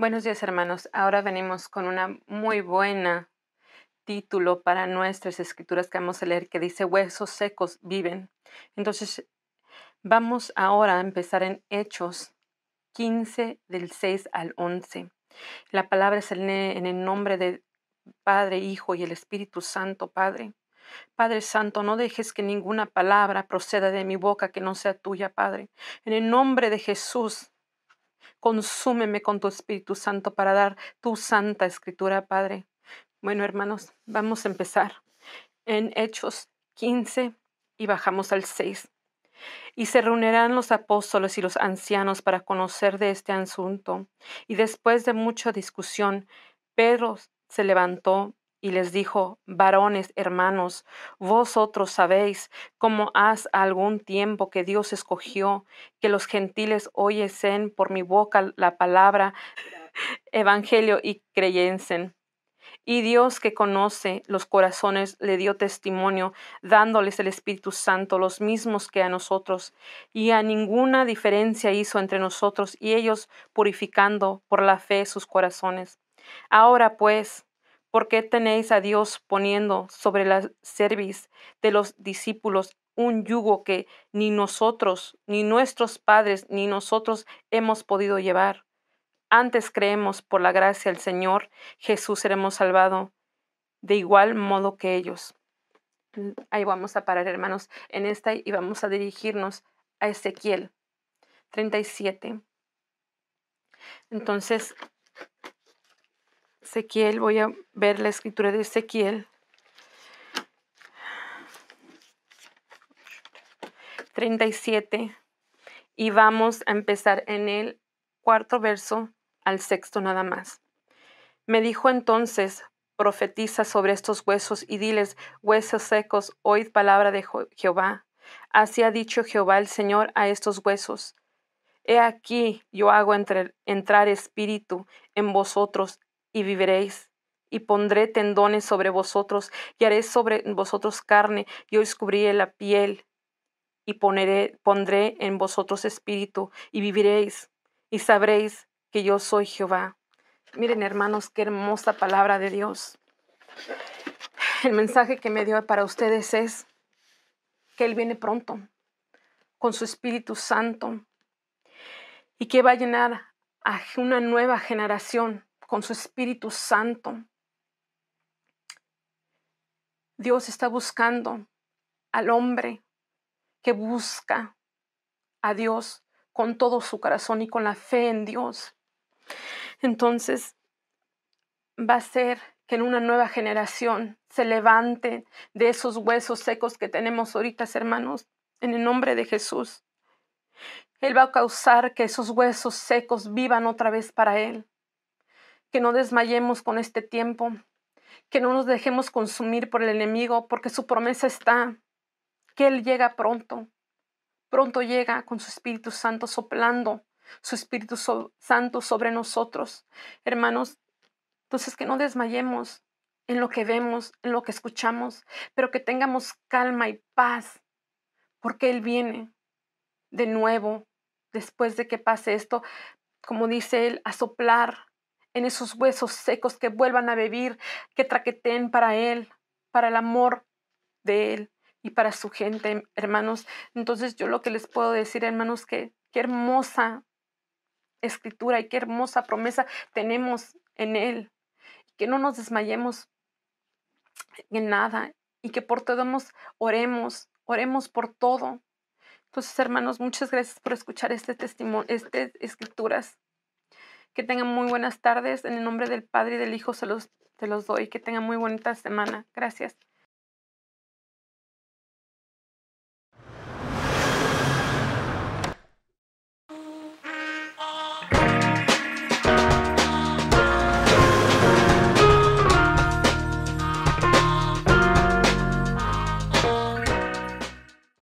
Buenos días hermanos, ahora venimos con una muy buena título para nuestras escrituras que vamos a leer que dice huesos secos viven. Entonces vamos ahora a empezar en Hechos 15 del 6 al 11. La palabra es en el nombre de Padre, Hijo y el Espíritu Santo, Padre. Padre Santo, no dejes que ninguna palabra proceda de mi boca que no sea tuya, Padre. En el nombre de Jesús, Consúmeme con tu Espíritu Santo para dar tu santa escritura, Padre. Bueno, hermanos, vamos a empezar en Hechos 15 y bajamos al 6. Y se reunirán los apóstoles y los ancianos para conocer de este asunto. Y después de mucha discusión, Pedro se levantó y les dijo, varones, hermanos, vosotros sabéis cómo haz algún tiempo que Dios escogió que los gentiles oyesen por mi boca la palabra evangelio y creyensen. Y Dios que conoce los corazones le dio testimonio, dándoles el Espíritu Santo, los mismos que a nosotros, y a ninguna diferencia hizo entre nosotros y ellos, purificando por la fe sus corazones. Ahora pues, ¿Por qué tenéis a Dios poniendo sobre la cerviz de los discípulos un yugo que ni nosotros, ni nuestros padres, ni nosotros hemos podido llevar? Antes creemos por la gracia del Señor, Jesús seremos salvados de igual modo que ellos. Ahí vamos a parar, hermanos, en esta y vamos a dirigirnos a Ezequiel 37. Entonces, Ezequiel, voy a ver la escritura de Ezequiel 37 y vamos a empezar en el cuarto verso al sexto nada más. Me dijo entonces, profetiza sobre estos huesos y diles, huesos secos, oíd palabra de Jehová. Así ha dicho Jehová el Señor a estos huesos. He aquí yo hago entrar, entrar espíritu en vosotros y viviréis. Y pondré tendones sobre vosotros, y haré sobre vosotros carne, y os cubriré la piel, y pondré en vosotros espíritu, y viviréis, y sabréis que yo soy Jehová. Miren, hermanos, qué hermosa palabra de Dios. El mensaje que me dio para ustedes es que Él viene pronto con su Espíritu Santo y que va a llenar a una nueva generación con su Espíritu Santo. Dios está buscando al hombre que busca a Dios con todo su corazón y con la fe en Dios. Entonces, va a ser que en una nueva generación se levante de esos huesos secos que tenemos ahorita, hermanos, en el nombre de Jesús. Él va a causar que esos huesos secos vivan otra vez para Él que no desmayemos con este tiempo, que no nos dejemos consumir por el enemigo, porque su promesa está, que Él llega pronto, pronto llega con su Espíritu Santo soplando, su Espíritu Santo sobre nosotros. Hermanos, entonces que no desmayemos en lo que vemos, en lo que escuchamos, pero que tengamos calma y paz, porque Él viene de nuevo después de que pase esto, como dice Él, a soplar en esos huesos secos que vuelvan a vivir, que traqueteen para Él, para el amor de Él y para su gente, hermanos. Entonces yo lo que les puedo decir, hermanos, que qué hermosa escritura y qué hermosa promesa tenemos en Él. Que no nos desmayemos en nada y que por todo oremos, oremos por todo. Entonces, hermanos, muchas gracias por escuchar este testimonio, estas escrituras. Que tengan muy buenas tardes. En el nombre del Padre y del Hijo se los, los doy. Que tengan muy bonita semana. Gracias.